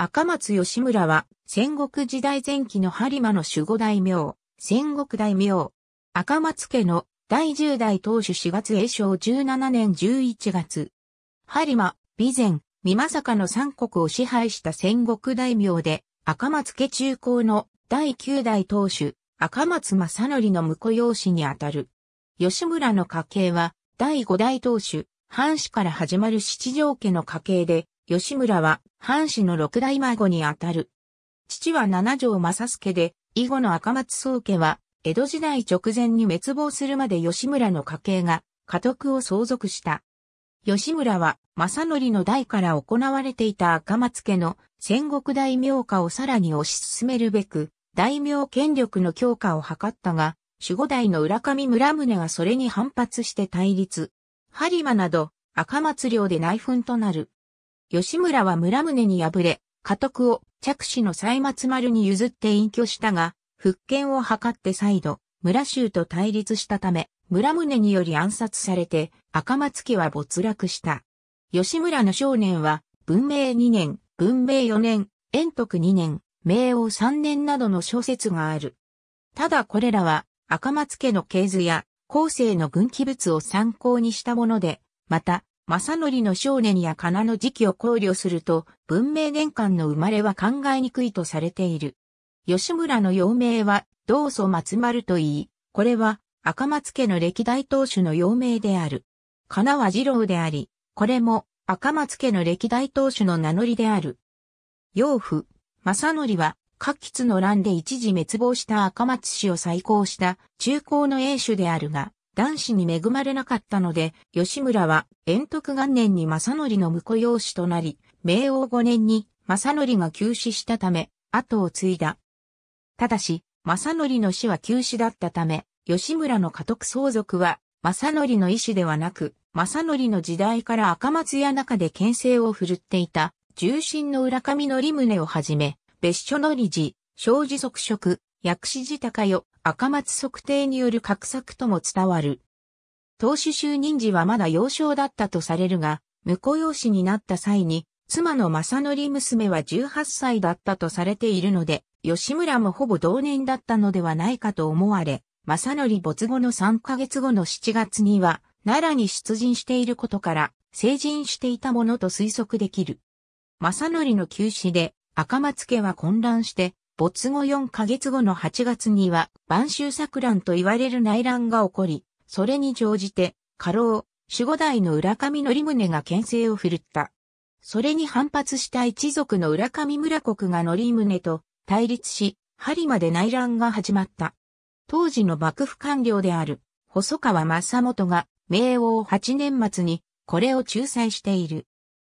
赤松義村は、戦国時代前期の播磨の守護大名、戦国大名。赤松家の第10代当主4月栄正17年11月。播磨、備前、美政の三国を支配した戦国大名で、赤松家中高の第9代当主、赤松正則の婿養子にあたる。吉村の家系は、第5代当主、藩士から始まる七条家の家系で、吉村は、藩士の六代孫にあたる。父は七条正助で、以後の赤松宗家は、江戸時代直前に滅亡するまで吉村の家系が、家督を相続した。吉村は、正則の代から行われていた赤松家の戦国大名化をさらに推し進めるべく、大名権力の強化を図ったが、守護代の浦上村宗がそれに反発して対立。播磨など、赤松領で内紛となる。吉村は村宗に敗れ、家督を着手の歳末丸に譲って隠居したが、復権を図って再度、村衆と対立したため、村宗により暗殺されて、赤松家は没落した。吉村の少年は、文明2年、文明4年、延徳2年、明王3年などの小説がある。ただこれらは、赤松家の系図や、後世の軍記物を参考にしたもので、また、正則の少年やカナの時期を考慮すると、文明年間の生まれは考えにくいとされている。吉村の幼名は、道祖松丸と言い、これは、赤松家の歴代当主の幼名である。カナは二郎であり、これも、赤松家の歴代当主の名乗りである。養父、正則は、各吉の乱で一時滅亡した赤松氏を再興した中高の英主であるが、男子に恵まれなかったので、吉村は、延徳元年に正則の婿養子となり、明王5年に正則が急死したため、後を継いだ。ただし、正則の死は急死だったため、吉村の家督相続は、正則の意志ではなく、正則の時代から赤松屋中で牽制を振るっていた、重臣の浦上則宗をはじめ、別所の理事、庄司即職、薬師寺高よ、赤松測定による画策とも伝わる。当主就任時はまだ幼少だったとされるが、婿養子になった際に、妻の正則娘は18歳だったとされているので、吉村もほぼ同年だったのではないかと思われ、正則没後の3ヶ月後の7月には、奈良に出陣していることから、成人していたものと推測できる。正則の急死で、赤松家は混乱して、没後4ヶ月後の8月には、晩秋作乱と言われる内乱が起こり、それに乗じて、過労、守護代の浦上則宗が牽制を振るった。それに反発した一族の浦上村国が則宗と対立し、針まで内乱が始まった。当時の幕府官僚である、細川正元が、明王8年末に、これを仲裁している。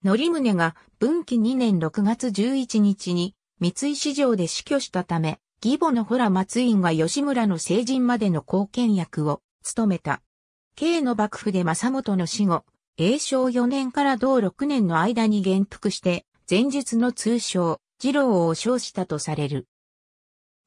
則宗が、文紀2年6月11日に、三井市場で死去したため、義母のホラ松院が吉村の成人までの貢献役を務めた。慶の幕府で正元の死後、永正4年から同6年の間に元服して、前述の通称、二郎を称したとされる。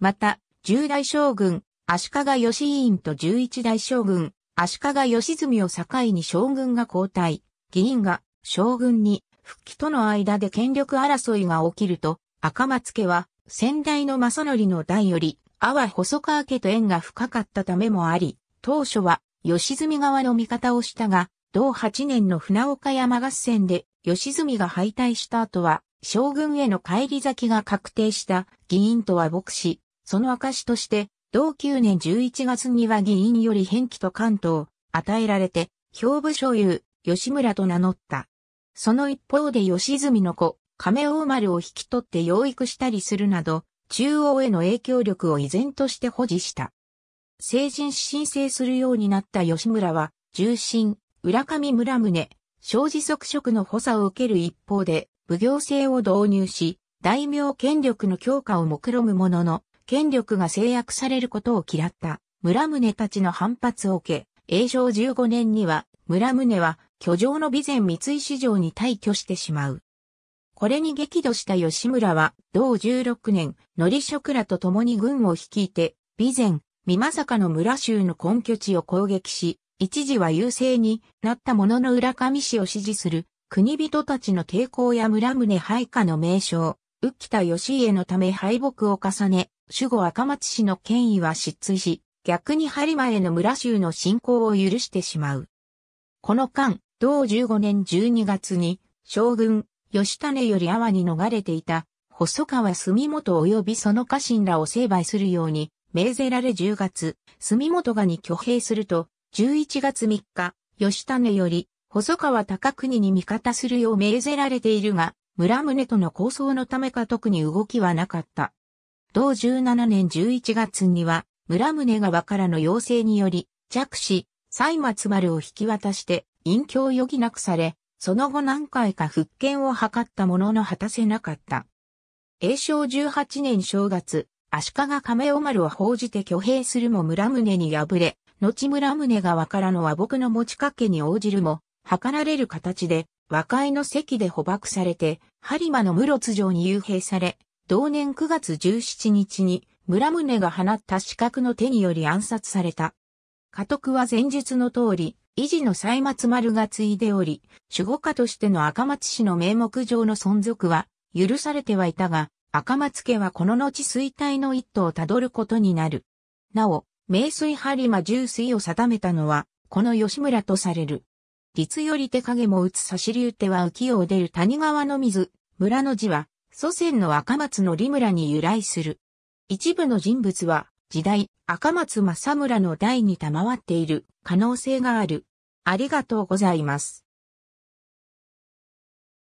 また、十代将軍、足利義院と十一代将軍、足利義澄を境に将軍が交代、議員が将軍に復帰との間で権力争いが起きると、赤松家は、先代の正則の代より、阿波細川家と縁が深かったためもあり、当初は、吉住側の味方をしたが、同8年の船岡山合戦で、吉住が敗退した後は、将軍への帰り咲きが確定した議員とは牧師、その証として、同9年11月には議員より返帰と関東、与えられて、兵部所有、吉村と名乗った。その一方で吉住の子、亀大丸を引き取って養育したりするなど、中央への影響力を依然として保持した。成人申請するようになった吉村は、重臣、浦上村宗、正治即職の補佐を受ける一方で、奉行制を導入し、大名権力の強化を目論むものの、権力が制約されることを嫌った村宗たちの反発を受け、永正15年には村宗は居城の備前三井市場に退去してしまう。これに激怒した吉村は、同16年、乗り職らと共に軍を率いて、備前、美政の村州の根拠地を攻撃し、一時は優勢になったものの浦上氏を支持する国人たちの抵抗や村宗配下の名称、浮田義家のため敗北を重ね、守護赤松氏の権威は失墜し、逆に播磨への村州の侵攻を許してしまう。この間、同15年12月に、将軍、吉種より阿波に逃れていた、細川住元及びその家臣らを成敗するように、命ぜられ10月、住元がに挙兵すると、11月3日、吉種より、細川高国に味方するよう命ぜられているが、村宗との構想のためか特に動きはなかった。同17年11月には、村宗側からの要請により、弱視、歳末丸を引き渡して、隠居を余儀なくされ、その後何回か復権を図ったものの果たせなかった。永正18年正月、足利亀尾丸を報じて挙兵するも村宗に敗れ、後村宗分からのは僕の持ちかけに応じるも、図られる形で、和解の席で捕獲されて、播磨の室津城に幽閉され、同年9月17日に、村宗が放った資格の手により暗殺された。家督は前述の通り、維持の歳末丸が継いでおり、守護家としての赤松氏の名目上の存続は許されてはいたが、赤松家はこの後衰退の一途をたどることになる。なお、名水播磨重水を定めたのは、この吉村とされる。実より手影も打つ差し流手は浮世を出る谷川の水、村の字は、祖先の赤松の利村に由来する。一部の人物は、時代、赤松政村の代に賜っている可能性がある。ありがとうございます。